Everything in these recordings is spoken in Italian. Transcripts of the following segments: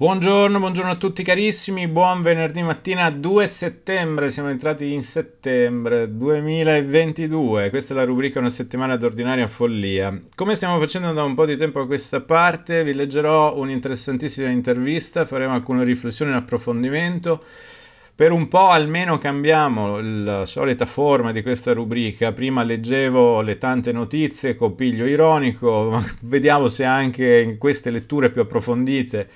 Buongiorno, buongiorno a tutti carissimi, buon venerdì mattina 2 settembre, siamo entrati in settembre 2022, questa è la rubrica Una settimana d'ordinaria follia. Come stiamo facendo da un po' di tempo a questa parte, vi leggerò un'interessantissima intervista, faremo alcune riflessioni in approfondimento. Per un po' almeno cambiamo la solita forma di questa rubrica, prima leggevo le tante notizie con piglio ironico, vediamo se anche in queste letture più approfondite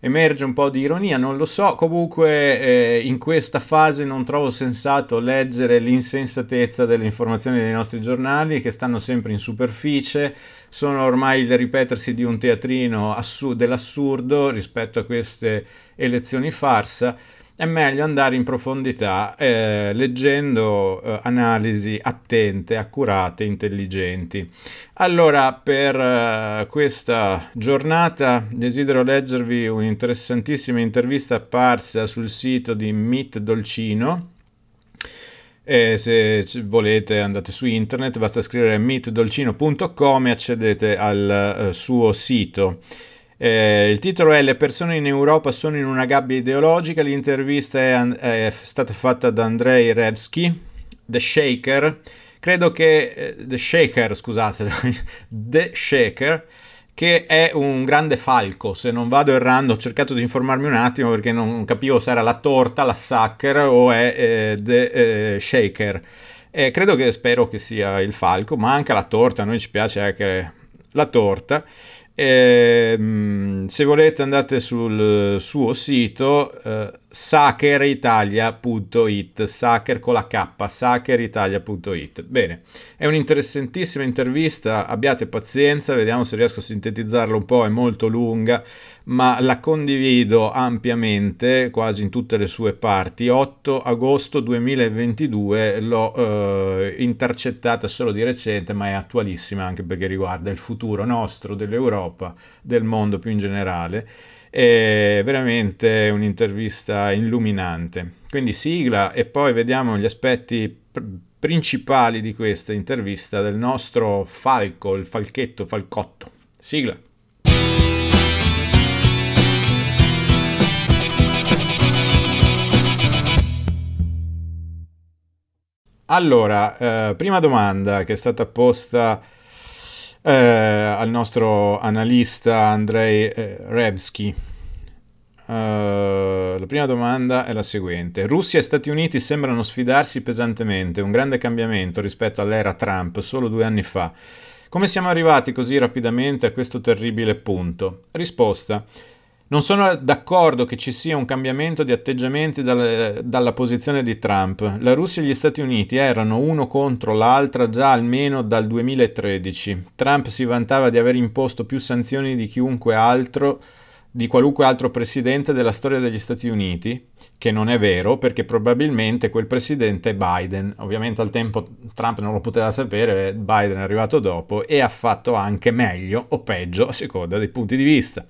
emerge un po' di ironia, non lo so, comunque eh, in questa fase non trovo sensato leggere l'insensatezza delle informazioni dei nostri giornali che stanno sempre in superficie, sono ormai il ripetersi di un teatrino dell'assurdo rispetto a queste elezioni farsa è meglio andare in profondità eh, leggendo eh, analisi attente, accurate, intelligenti. Allora, per eh, questa giornata desidero leggervi un'interessantissima intervista apparsa sul sito di Meet Dolcino, e eh, se volete andate su internet, basta scrivere meetdolcino.com e accedete al eh, suo sito. Eh, il titolo è Le persone in Europa sono in una gabbia ideologica, l'intervista è, è stata fatta da Andrei Revsky, The Shaker, credo che eh, The Shaker, scusate, The Shaker, che è un grande falco, se non vado errando, ho cercato di informarmi un attimo perché non capivo se era la torta, la sucker o è eh, The eh, Shaker. credo che spero che sia il falco, ma anche la torta, a noi ci piace anche la torta. E, ehm, se volete andate sul suo sito eh, sackeritalia.it, sacker con la K, sackeritalia.it. Bene, è un'interessantissima intervista, abbiate pazienza, vediamo se riesco a sintetizzarla un po', è molto lunga, ma la condivido ampiamente, quasi in tutte le sue parti. 8 agosto 2022 l'ho eh, intercettata solo di recente, ma è attualissima anche perché riguarda il futuro nostro, dell'Europa, del mondo più in generale. È veramente un'intervista illuminante. Quindi sigla e poi vediamo gli aspetti principali di questa intervista del nostro falco, il falchetto, falcotto. Sigla. Allora, eh, prima domanda che è stata posta eh, al nostro analista Andrei eh, Rebsky. Uh, eh, la prima domanda è la seguente. Russia e Stati Uniti sembrano sfidarsi pesantemente, un grande cambiamento rispetto all'era Trump solo due anni fa. Come siamo arrivati così rapidamente a questo terribile punto? Risposta. Non sono d'accordo che ci sia un cambiamento di atteggiamenti dal, dalla posizione di Trump. La Russia e gli Stati Uniti erano uno contro l'altra già almeno dal 2013. Trump si vantava di aver imposto più sanzioni di chiunque altro di qualunque altro presidente della storia degli Stati Uniti, che non è vero perché probabilmente quel presidente è Biden. Ovviamente al tempo Trump non lo poteva sapere, Biden è arrivato dopo e ha fatto anche meglio o peggio a seconda dei punti di vista.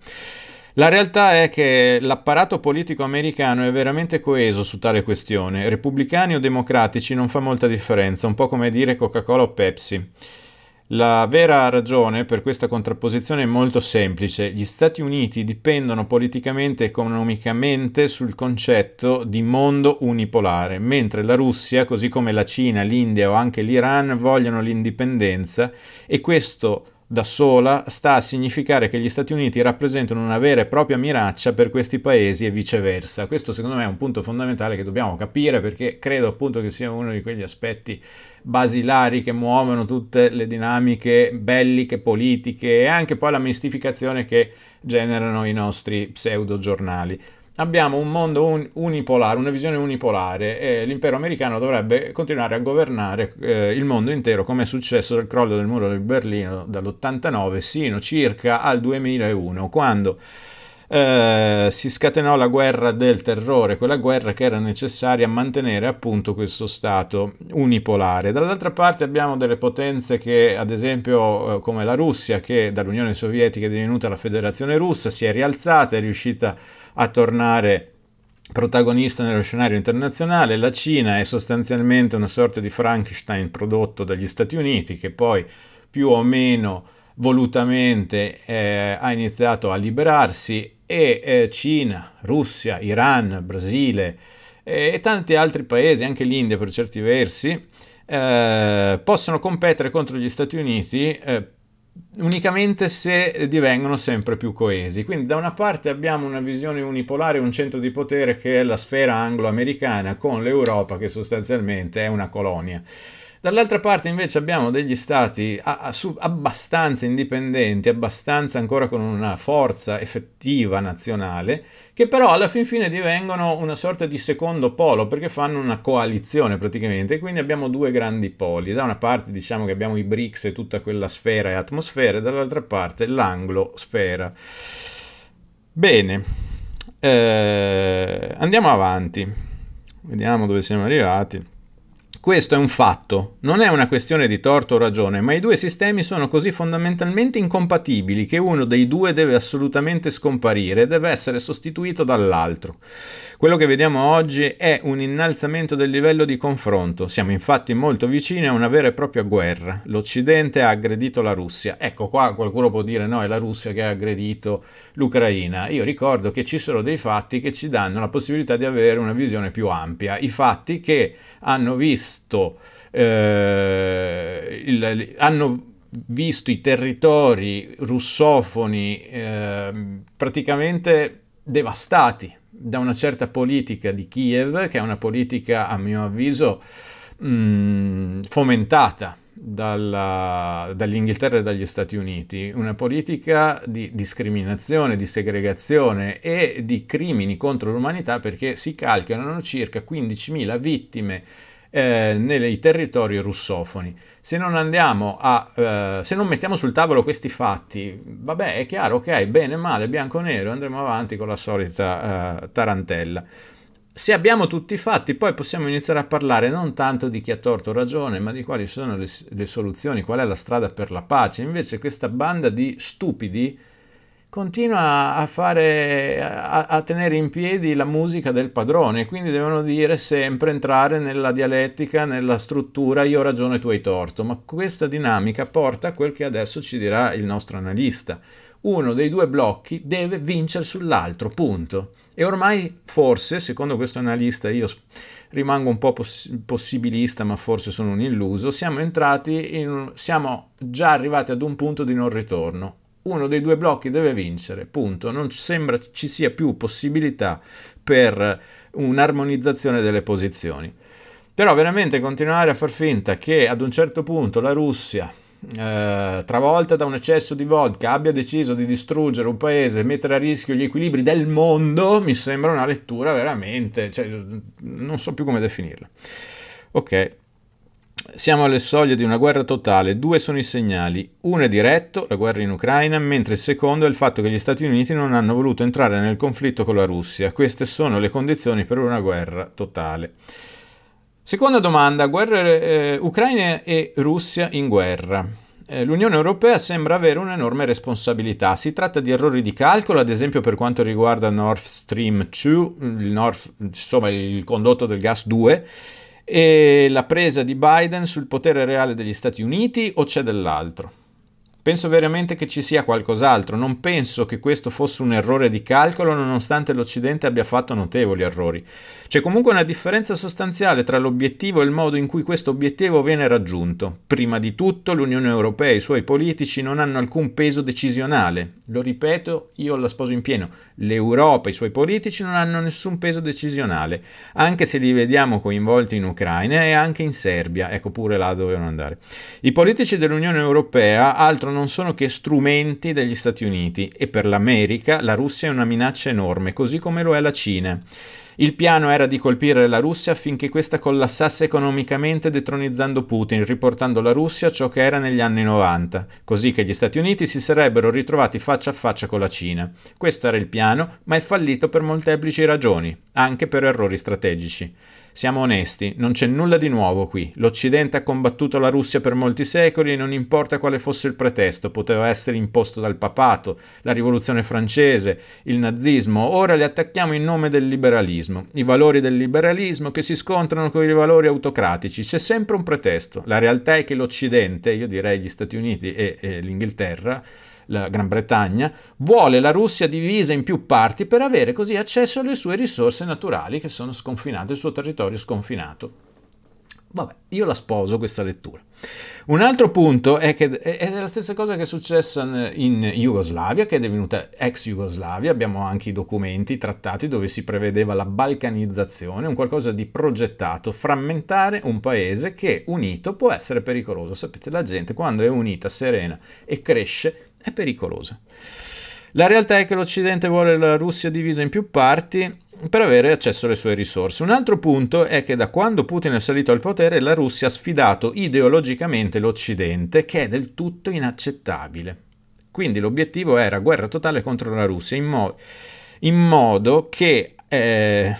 La realtà è che l'apparato politico americano è veramente coeso su tale questione. Repubblicani o democratici non fa molta differenza, un po' come dire Coca-Cola o Pepsi. La vera ragione per questa contrapposizione è molto semplice. Gli Stati Uniti dipendono politicamente e economicamente sul concetto di mondo unipolare, mentre la Russia, così come la Cina, l'India o anche l'Iran, vogliono l'indipendenza e questo da sola sta a significare che gli Stati Uniti rappresentano una vera e propria minaccia per questi paesi e viceversa. Questo secondo me è un punto fondamentale che dobbiamo capire perché credo appunto che sia uno di quegli aspetti basilari che muovono tutte le dinamiche belliche, politiche e anche poi la mistificazione che generano i nostri pseudo giornali abbiamo un mondo un- unipolare, una visione unipolare e l'impero americano dovrebbe continuare a governare eh, il mondo intero come è successo dal crollo del muro di Berlino dall'89 sino circa al 2001 quando eh, si scatenò la guerra del terrore, quella guerra che era necessaria a mantenere appunto questo Stato unipolare. Dall'altra parte abbiamo delle potenze che, ad esempio, eh, come la Russia, che dall'Unione Sovietica è divenuta la Federazione Russa, si è rialzata, è riuscita a tornare protagonista nello scenario internazionale, la Cina è sostanzialmente una sorta di Frankenstein prodotto dagli Stati Uniti che poi più o meno volutamente eh, ha iniziato a liberarsi e eh, Cina, Russia, Iran, Brasile eh, e tanti altri paesi, anche l'India per certi versi, eh, possono competere contro gli Stati Uniti eh, unicamente se divengono sempre più coesi. Quindi da una parte abbiamo una visione unipolare, un centro di potere che è la sfera anglo-americana con l'Europa che sostanzialmente è una colonia. Dall'altra parte invece abbiamo degli stati abbastanza indipendenti, abbastanza ancora con una forza effettiva nazionale, che però alla fin fine divengono una sorta di secondo polo perché fanno una coalizione praticamente, quindi abbiamo due grandi poli. Da una parte diciamo che abbiamo i BRICS e tutta quella sfera e atmosfera, e dall'altra parte l'anglosfera. Bene, eh, andiamo avanti, vediamo dove siamo arrivati. Questo è un fatto, non è una questione di torto o ragione, ma i due sistemi sono così fondamentalmente incompatibili che uno dei due deve assolutamente scomparire e deve essere sostituito dall'altro. Quello che vediamo oggi è un innalzamento del livello di confronto, siamo infatti molto vicini a una vera e propria guerra. L'Occidente ha aggredito la Russia. Ecco qua qualcuno può dire no, è la Russia che ha aggredito l'Ucraina. Io ricordo che ci sono dei fatti che ci danno la possibilità di avere una visione più ampia, i fatti che hanno visto visto, eh, il, hanno visto i territori russofoni eh, praticamente devastati da una certa politica di Kiev, che è una politica, a mio avviso, mh, mm, fomentata dalla, dall'Inghilterra e dagli Stati Uniti, una politica di discriminazione, di segregazione e di crimini contro l'umanità perché si calcolano circa 15.000 vittime eh, nei territori russofoni. Se non andiamo a, eh, se non mettiamo sul tavolo questi fatti, vabbè, è chiaro, ok, bene, male, bianco-nero, andremo avanti con la solita eh, tarantella. Se abbiamo tutti i fatti, poi possiamo iniziare a parlare non tanto di chi ha torto ragione, ma di quali sono le, le soluzioni, qual è la strada per la pace. Invece questa banda di stupidi, continua a, fare, a, a, tenere in piedi la musica del padrone, quindi devono dire sempre entrare nella dialettica, nella struttura, io ho ragione tu hai torto, ma questa dinamica porta a quel che adesso ci dirà il nostro analista. Uno dei due blocchi deve vincere sull'altro, punto. E ormai forse, secondo questo analista, io rimango un po' poss- possibilista, ma forse sono un illuso, siamo entrati in, siamo già arrivati ad un punto di non ritorno uno dei due blocchi deve vincere, punto. Non sembra ci sia più possibilità per un'armonizzazione delle posizioni. Però veramente continuare a far finta che ad un certo punto la Russia, eh, travolta da un eccesso di vodka, abbia deciso di distruggere un paese e mettere a rischio gli equilibri del mondo, mi sembra una lettura veramente, cioè, non so più come definirla. Ok. Siamo alle soglie di una guerra totale, due sono i segnali. Uno è diretto, la guerra in Ucraina, mentre il secondo è il fatto che gli Stati Uniti non hanno voluto entrare nel conflitto con la Russia. Queste sono le condizioni per una guerra totale. Seconda domanda, guerre, eh, Ucraina e Russia in guerra. Eh, L'Unione Europea sembra avere un'enorme responsabilità. Si tratta di errori di calcolo, ad esempio per quanto riguarda Nord Stream 2, il North, insomma il condotto del gas 2, e la presa di Biden sul potere reale degli Stati Uniti o c'è dell'altro? Penso veramente che ci sia qualcos'altro, non penso che questo fosse un errore di calcolo nonostante l'Occidente abbia fatto notevoli errori. C'è comunque una differenza sostanziale tra l'obiettivo e il modo in cui questo obiettivo viene raggiunto. Prima di tutto l'Unione Europea e i suoi politici non hanno alcun peso decisionale. Lo ripeto, io la sposo in pieno. L'Europa e i suoi politici non hanno nessun peso decisionale, anche se li vediamo coinvolti in Ucraina e anche in Serbia, ecco pure là dovevano andare. I politici dell'Unione Europea altro non non sono che strumenti degli Stati Uniti e per l'America la Russia è una minaccia enorme, così come lo è la Cina. Il piano era di colpire la Russia affinché questa collassasse economicamente detronizzando Putin, riportando la Russia a ciò che era negli anni 90, così che gli Stati Uniti si sarebbero ritrovati faccia a faccia con la Cina. Questo era il piano, ma è fallito per molteplici ragioni anche per errori strategici. Siamo onesti, non c'è nulla di nuovo qui. L'Occidente ha combattuto la Russia per molti secoli e non importa quale fosse il pretesto, poteva essere imposto dal papato, la rivoluzione francese, il nazismo, ora li attacchiamo in nome del liberalismo. I valori del liberalismo che si scontrano con i valori autocratici, c'è sempre un pretesto. La realtà è che l'Occidente, io direi gli Stati Uniti e, e l'Inghilterra, la Gran Bretagna, vuole la Russia divisa in più parti per avere così accesso alle sue risorse naturali che sono sconfinate, il suo territorio sconfinato. Vabbè, io la sposo questa lettura. Un altro punto è che è la stessa cosa che è successa in Jugoslavia, che è divenuta ex Jugoslavia, abbiamo anche i documenti, i trattati dove si prevedeva la balcanizzazione, un qualcosa di progettato, frammentare un paese che unito può essere pericoloso. Sapete, la gente quando è unita, serena e cresce, è pericolosa. La realtà è che l'Occidente vuole la Russia divisa in più parti per avere accesso alle sue risorse. Un altro punto è che da quando Putin è salito al potere la Russia ha sfidato ideologicamente l'Occidente, che è del tutto inaccettabile. Quindi l'obiettivo era guerra totale contro la Russia, in, mo- in modo che... Eh,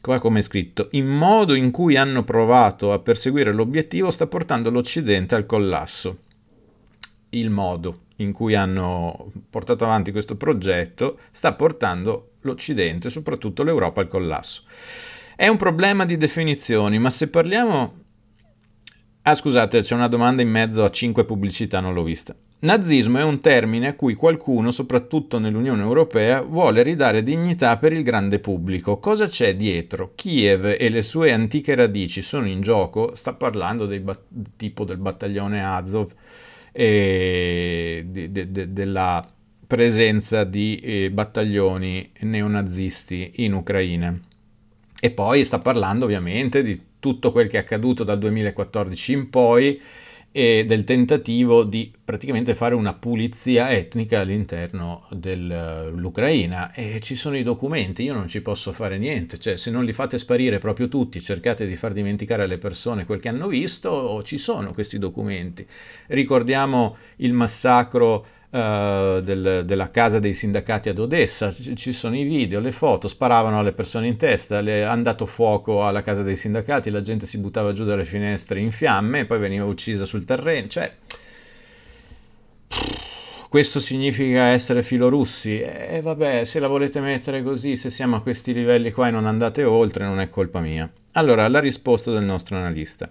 qua come è scritto, in modo in cui hanno provato a perseguire l'obiettivo sta portando l'Occidente al collasso. Il modo in cui hanno portato avanti questo progetto sta portando l'Occidente, soprattutto l'Europa, al collasso. È un problema di definizioni, ma se parliamo... Ah scusate, c'è una domanda in mezzo a cinque pubblicità, non l'ho vista. Nazismo è un termine a cui qualcuno, soprattutto nell'Unione Europea, vuole ridare dignità per il grande pubblico. Cosa c'è dietro? Kiev e le sue antiche radici sono in gioco? Sta parlando bat- tipo del battaglione Azov eh, de, de, della presenza di eh, battaglioni neonazisti in Ucraina. E poi sta parlando ovviamente di tutto quel che è accaduto dal 2014 in poi e del tentativo di praticamente fare una pulizia etnica all'interno dell'Ucraina eh, e ci sono i documenti, io non ci posso fare niente, cioè se non li fate sparire proprio tutti, cercate di far dimenticare alle persone quel che hanno visto, ci sono questi documenti. Ricordiamo il massacro eh, del, della casa dei sindacati ad Odessa, C- ci sono i video, le foto, sparavano alle persone in testa, le, hanno dato fuoco alla casa dei sindacati, la gente si buttava giù dalle finestre in fiamme e poi veniva uccisa sul terreno, cioè... Questo significa essere filorussi? E eh, vabbè, se la volete mettere così, se siamo a questi livelli qua e non andate oltre, non è colpa mia. Allora, la risposta del nostro analista.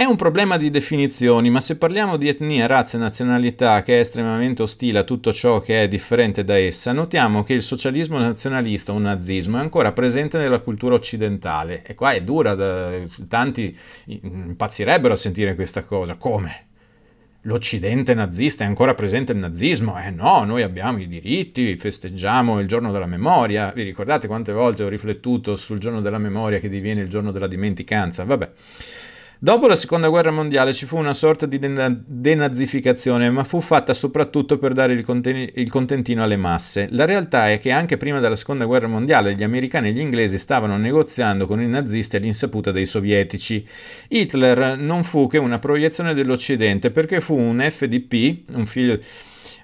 È un problema di definizioni, ma se parliamo di etnia, razza e nazionalità che è estremamente ostile a tutto ciò che è differente da essa, notiamo che il socialismo nazionalista o nazismo è ancora presente nella cultura occidentale. E qua è dura, da... tanti impazzirebbero a sentire questa cosa. Come? l'Occidente nazista è ancora presente il nazismo? Eh no, noi abbiamo i diritti, festeggiamo il giorno della memoria. Vi ricordate quante volte ho riflettuto sul giorno della memoria che diviene il giorno della dimenticanza? Vabbè. Dopo la seconda guerra mondiale ci fu una sorta di denazificazione, ma fu fatta soprattutto per dare il, conten- il contentino alle masse. La realtà è che anche prima della seconda guerra mondiale gli americani e gli inglesi stavano negoziando con i nazisti all'insaputa dei sovietici. Hitler non fu che una proiezione dell'Occidente perché fu un FDP, un figlio di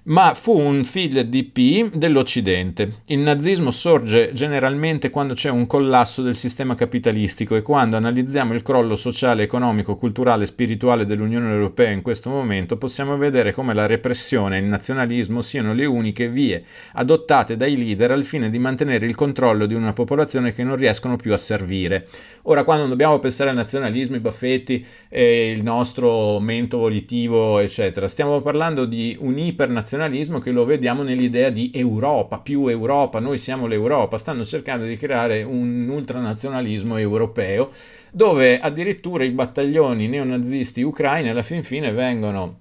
ma fu un figlio di P dell'Occidente. Il nazismo sorge generalmente quando c'è un collasso del sistema capitalistico e quando analizziamo il crollo sociale, economico, culturale e spirituale dell'Unione Europea in questo momento, possiamo vedere come la repressione e il nazionalismo siano le uniche vie adottate dai leader al fine di mantenere il controllo di una popolazione che non riescono più a servire. Ora, quando dobbiamo pensare al nazionalismo, i baffetti, e il nostro mento volitivo, eccetera, stiamo parlando di un nazionalismo che lo vediamo nell'idea di Europa, più Europa, noi siamo l'Europa, stanno cercando di creare un ultranazionalismo europeo dove addirittura i battaglioni neonazisti ucraini alla fin fine vengono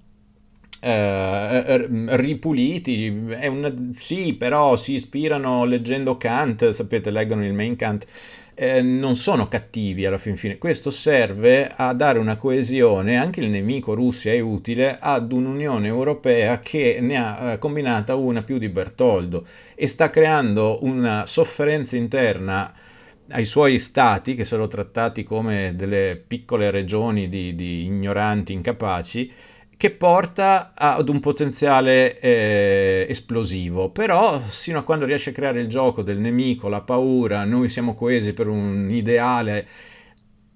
eh, ripuliti, una... sì però si ispirano leggendo Kant, sapete leggono il main Kant eh, non sono cattivi alla fin fine. Questo serve a dare una coesione, anche il nemico Russia è utile, ad un'Unione Europea che ne ha eh, combinata una più di Bertoldo e sta creando una sofferenza interna ai suoi stati, che sono trattati come delle piccole regioni di, di ignoranti, incapaci, che porta ad un potenziale eh, esplosivo, però sino a quando riesce a creare il gioco del nemico, la paura, noi siamo coesi per un ideale,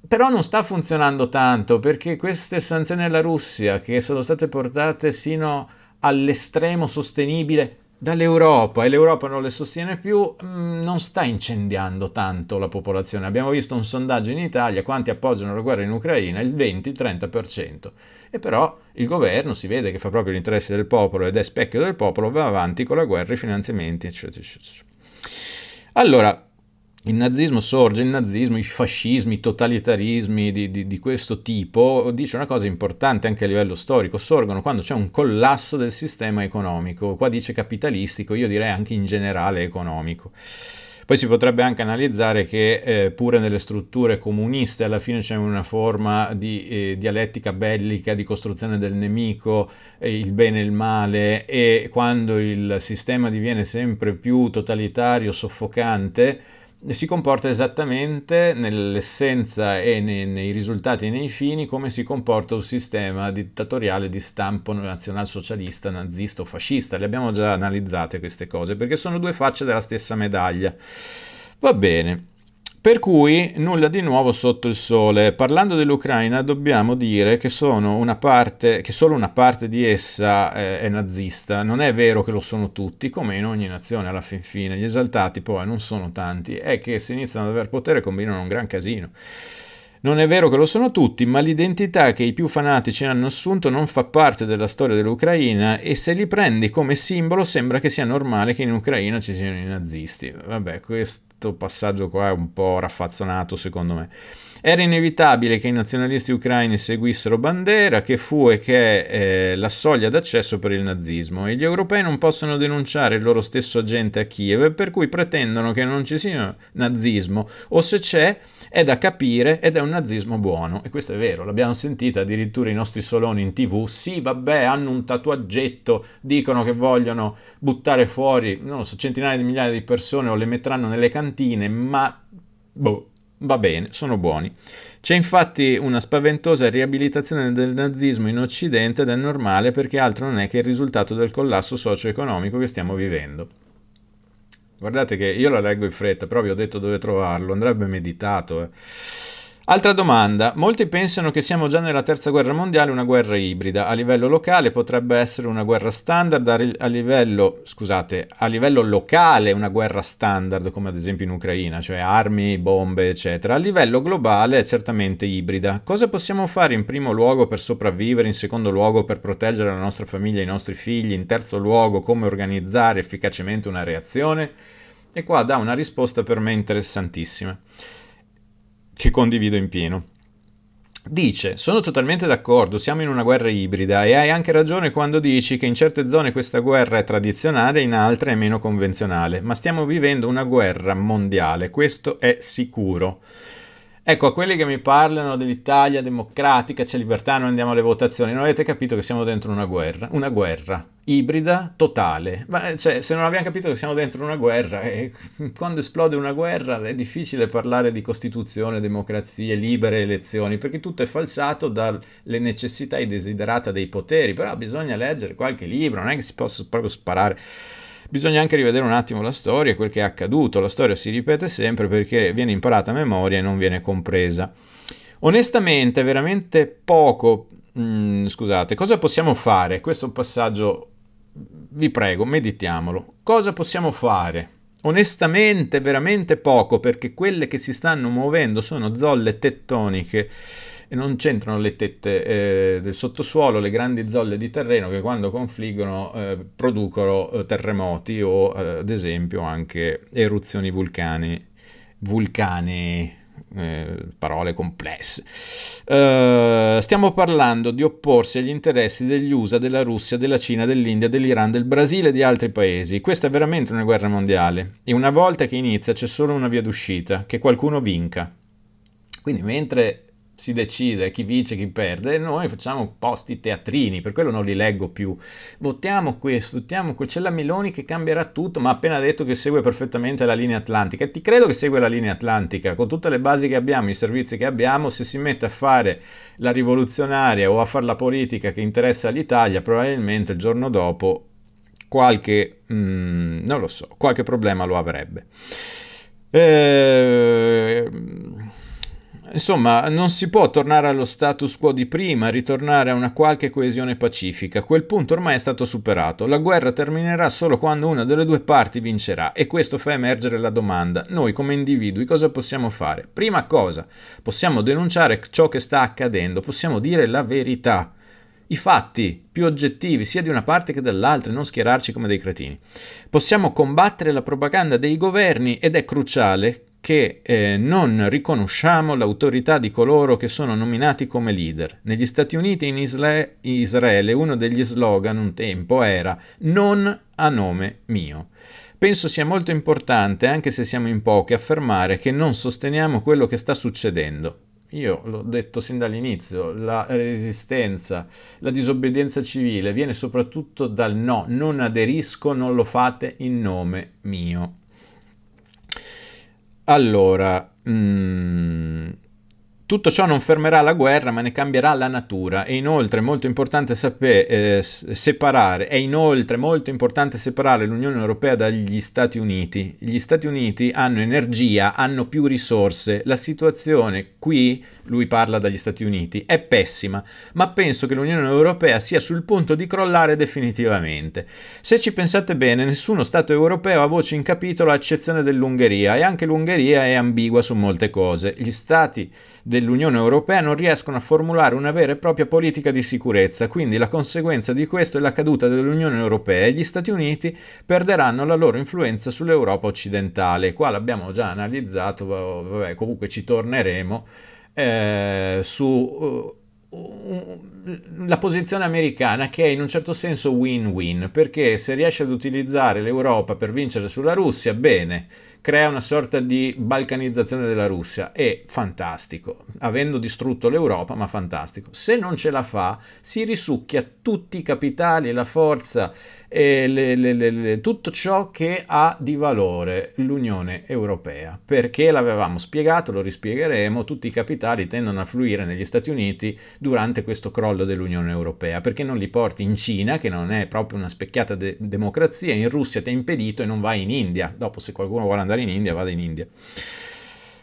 però non sta funzionando tanto perché queste sanzioni alla Russia che sono state portate sino all'estremo sostenibile dall'Europa e l'Europa non le sostiene più, mm, non sta incendiando tanto la popolazione. Abbiamo visto un sondaggio in Italia, quanti appoggiano la guerra in Ucraina? Il 20-30% e però il governo si vede che fa proprio l'interesse del popolo ed è specchio del popolo, va avanti con la guerra, i finanziamenti, eccetera, eccetera. Allora, il nazismo sorge, il nazismo, i fascismi, i totalitarismi di, di, di, questo tipo, dice una cosa importante anche a livello storico, sorgono quando c'è un collasso del sistema economico, qua dice capitalistico, io direi anche in generale economico. Poi si potrebbe anche analizzare che eh, pure nelle strutture comuniste alla fine c'è una forma di eh, dialettica bellica, di costruzione del nemico, eh, il bene e il male e quando il sistema diviene sempre più totalitario, soffocante, si comporta esattamente nell'essenza e nei, nei risultati e nei fini come si comporta un sistema dittatoriale di stampo nazionalsocialista, nazista o fascista. Le abbiamo già analizzate queste cose perché sono due facce della stessa medaglia. Va bene. Per cui nulla di nuovo sotto il sole. Parlando dell'Ucraina dobbiamo dire che, sono una parte, che solo una parte di essa eh, è nazista. Non è vero che lo sono tutti, come in ogni nazione alla fin fine. Gli esaltati poi non sono tanti, è che se iniziano ad avere potere combinano un gran casino. Non è vero che lo sono tutti, ma l'identità che i più fanatici hanno assunto non fa parte della storia dell'Ucraina e se li prendi come simbolo sembra che sia normale che in Ucraina ci siano i nazisti. Vabbè, questo questo passaggio qua è un po' raffazzonato secondo me. Era inevitabile che i nazionalisti ucraini seguissero Bandera, che fu e che è eh, la soglia d'accesso per il nazismo, e gli europei non possono denunciare il loro stesso agente a Kiev, per cui pretendono che non ci sia nazismo, o se c'è è da capire ed è un nazismo buono. E questo è vero, l'abbiamo sentita addirittura i nostri soloni in tv, sì vabbè hanno un tatuaggetto, dicono che vogliono buttare fuori, non so, centinaia di migliaia di persone o le metteranno nelle cantine, ma boh, Va bene, sono buoni. C'è infatti una spaventosa riabilitazione del nazismo in Occidente ed è normale perché altro non è che il risultato del collasso socio-economico che stiamo vivendo. Guardate che io la leggo in fretta, però vi ho detto dove trovarlo, andrebbe meditato. Eh. Altra domanda, molti pensano che siamo già nella terza guerra mondiale, una guerra ibrida, a livello locale potrebbe essere una guerra standard, a livello, scusate, a livello locale una guerra standard come ad esempio in Ucraina, cioè armi, bombe eccetera, a livello globale è certamente ibrida. Cosa possiamo fare in primo luogo per sopravvivere, in secondo luogo per proteggere la nostra famiglia e i nostri figli, in terzo luogo come organizzare efficacemente una reazione? E qua dà una risposta per me interessantissima che condivido in pieno. Dice, sono totalmente d'accordo, siamo in una guerra ibrida e hai anche ragione quando dici che in certe zone questa guerra è tradizionale, in altre è meno convenzionale, ma stiamo vivendo una guerra mondiale, questo è sicuro. Ecco, a quelli che mi parlano dell'Italia democratica, c'è libertà, non andiamo alle votazioni, non avete capito che siamo dentro una guerra, una guerra ibrida totale. Ma eh, cioè, se non abbiamo capito che siamo dentro una guerra, e eh, quando esplode una guerra è difficile parlare di Costituzione, democrazie, libere elezioni, perché tutto è falsato dalle necessità e desiderata dei poteri, però bisogna leggere qualche libro, non è che si possa proprio sparare bisogna anche rivedere un attimo la storia, quel che è accaduto. La storia si ripete sempre perché viene imparata a memoria e non viene compresa. Onestamente, veramente poco. Mm, scusate, cosa possiamo fare? Questo è un passaggio, vi prego, meditiamolo. Cosa possiamo fare? Onestamente, veramente poco, perché quelle che si stanno muovendo sono zolle tettoniche e non c'entrano le tette eh, del sottosuolo, le grandi zolle di terreno che quando confliggono eh, producono eh, terremoti o eh, ad esempio anche eruzioni vulcani, vulcani eh, parole complesse. Uh, stiamo parlando di opporsi agli interessi degli USA, della Russia, della Cina, dell'India, dell'Iran, del Brasile e di altri paesi. Questa è veramente una guerra mondiale e una volta che inizia c'è solo una via d'uscita, che qualcuno vinca. Quindi mentre si decide chi vince, e chi perde, noi facciamo posti teatrini, per quello non li leggo più. Votiamo questo, votiamo quel, c'è la Meloni che cambierà tutto, ma ha appena detto che segue perfettamente la linea atlantica. E ti credo che segue la linea atlantica, con tutte le basi che abbiamo, i servizi che abbiamo, se si mette a fare la rivoluzionaria o a fare la politica che interessa all'Italia, probabilmente il giorno dopo qualche, mm, non lo so, qualche problema lo avrebbe. Ehm... Insomma, non si può tornare allo status quo di prima, ritornare a una qualche coesione pacifica. Quel punto ormai è stato superato. La guerra terminerà solo quando una delle due parti vincerà e questo fa emergere la domanda: noi come individui cosa possiamo fare? Prima cosa, possiamo denunciare ciò che sta accadendo, possiamo dire la verità. I fatti più oggettivi sia di una parte che dall'altra e non schierarci come dei cretini. Possiamo combattere la propaganda dei governi ed è cruciale che eh, non riconosciamo l'autorità di coloro che sono nominati come leader. Negli Stati Uniti e in Isle- Israele uno degli slogan un tempo era non a nome mio. Penso sia molto importante, anche se siamo in pochi, affermare che non sosteniamo quello che sta succedendo. Io l'ho detto sin dall'inizio, la resistenza, la disobbedienza civile viene soprattutto dal no, non aderisco, non lo fate in nome mio. Allora, mm, tutto ciò non fermerà la guerra ma ne cambierà la natura e inoltre è molto importante sapere eh, separare, è inoltre molto importante separare l'Unione Europea dagli Stati Uniti. Gli Stati Uniti hanno energia, hanno più risorse, la situazione qui, lui parla dagli Stati Uniti, è pessima, ma penso che l'Unione Europea sia sul punto di crollare definitivamente. Se ci pensate bene, nessuno Stato europeo ha voce in capitolo a eccezione dell'Ungheria e anche l'Ungheria è ambigua su molte cose. Gli Stati del dell'Unione Europea non riescono a formulare una vera e propria politica di sicurezza, quindi la conseguenza di questo è la caduta dell'Unione Europea e gli Stati Uniti perderanno la loro influenza sull'Europa occidentale. Qua l'abbiamo già analizzato, vabbè, comunque ci torneremo eh, su eh, la posizione americana che è in un certo senso win-win, perché se riesce ad utilizzare l'Europa per vincere sulla Russia, bene, crea una sorta di balcanizzazione della Russia, e fantastico, avendo distrutto l'Europa, ma fantastico. Se non ce la fa, si risucchia tutti i capitali, la forza, e le, le, le, tutto ciò che ha di valore l'Unione Europea, perché l'avevamo spiegato, lo rispiegheremo, tutti i capitali tendono a fluire negli Stati Uniti, durante questo crollo dell'Unione Europea, perché non li porti in Cina, che non è proprio una specchiata de- democrazia, in Russia ti è impedito e non vai in India, dopo se qualcuno vuole andare in India vada in India.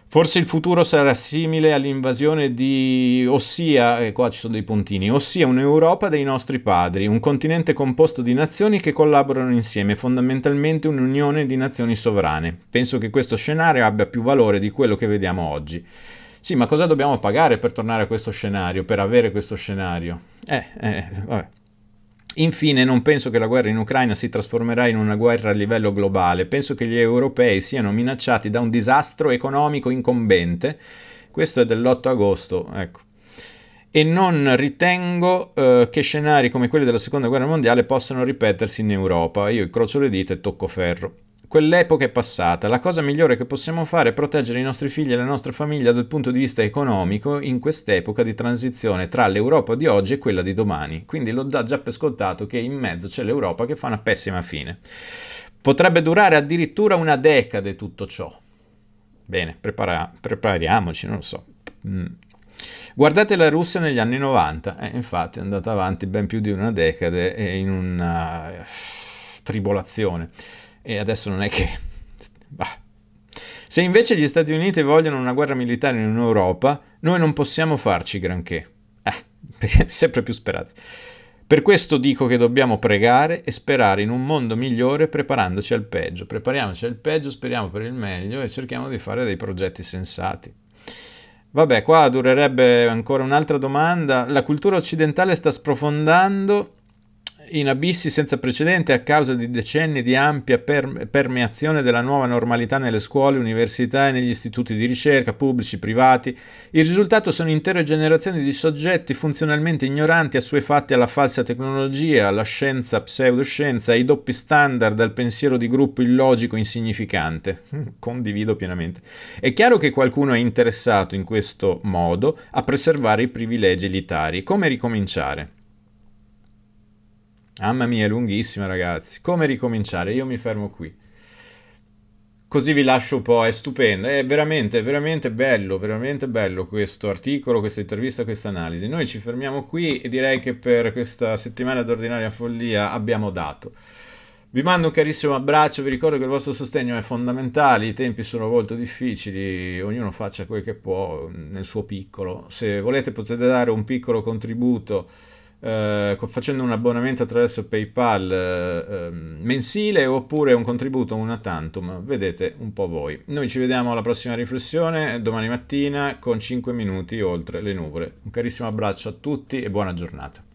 Forse il futuro sarà simile all'invasione di, ossia, e eh, qua ci sono dei puntini, ossia un'Europa dei nostri padri, un continente composto di nazioni che collaborano insieme, fondamentalmente un'unione di nazioni sovrane. Penso che questo scenario abbia più valore di quello che vediamo oggi. Sì, ma cosa dobbiamo pagare per tornare a questo scenario, per avere questo scenario? Eh, eh, vabbè. Infine, non penso che la guerra in Ucraina si trasformerà in una guerra a livello globale. Penso che gli europei siano minacciati da un disastro economico incombente. Questo è dell'8 agosto, ecco. E non ritengo eh, che scenari come quelli della seconda guerra mondiale possano ripetersi in Europa. Io incrocio le dita e tocco ferro. Quell'epoca è passata, la cosa migliore che possiamo fare è proteggere i nostri figli e la nostra famiglia dal punto di vista economico in quest'epoca di transizione tra l'Europa di oggi e quella di domani. Quindi l'ho dà già per scontato che in mezzo c'è l'Europa che fa una pessima fine. Potrebbe durare addirittura una decade tutto ciò. Bene, prepara- prepariamoci, non lo so. Mm. Guardate la Russia negli anni 90, eh, infatti è andata avanti ben più di una decade in una tribolazione e adesso non è che... Bah. Se invece gli Stati Uniti vogliono una guerra militare in Europa, noi non possiamo farci granché. Eh, sempre più sperati. Per questo dico che dobbiamo pregare e sperare in un mondo migliore preparandoci al peggio. Prepariamoci al peggio, speriamo per il meglio e cerchiamo di fare dei progetti sensati. Vabbè, qua durerebbe ancora un'altra domanda. La cultura occidentale sta sprofondando in abissi senza precedente a causa di decenni di ampia permeazione della nuova normalità nelle scuole, università e negli istituti di ricerca, pubblici, privati. Il risultato sono intere generazioni di soggetti funzionalmente ignoranti, assuefatti alla falsa tecnologia, alla scienza pseudoscienza, ai doppi standard, al pensiero di gruppo illogico insignificante. Condivido pienamente. È chiaro che qualcuno è interessato in questo modo a preservare i privilegi elitari. Come ricominciare? Mamma mia, è lunghissima ragazzi. Come ricominciare? Io mi fermo qui. Così vi lascio un po', è stupendo, è veramente, veramente bello, veramente bello questo articolo, questa intervista, questa analisi. Noi ci fermiamo qui e direi che per questa settimana d'ordinaria follia abbiamo dato. Vi mando un carissimo abbraccio, vi ricordo che il vostro sostegno è fondamentale, i tempi sono molto difficili, ognuno faccia quel che può nel suo piccolo. Se volete potete dare un piccolo contributo eh, facendo un abbonamento attraverso PayPal eh, ehm, mensile oppure un contributo una tantum, vedete un po' voi. Noi ci vediamo alla prossima riflessione eh, domani mattina con 5 minuti oltre le nuvole. Un carissimo abbraccio a tutti e buona giornata.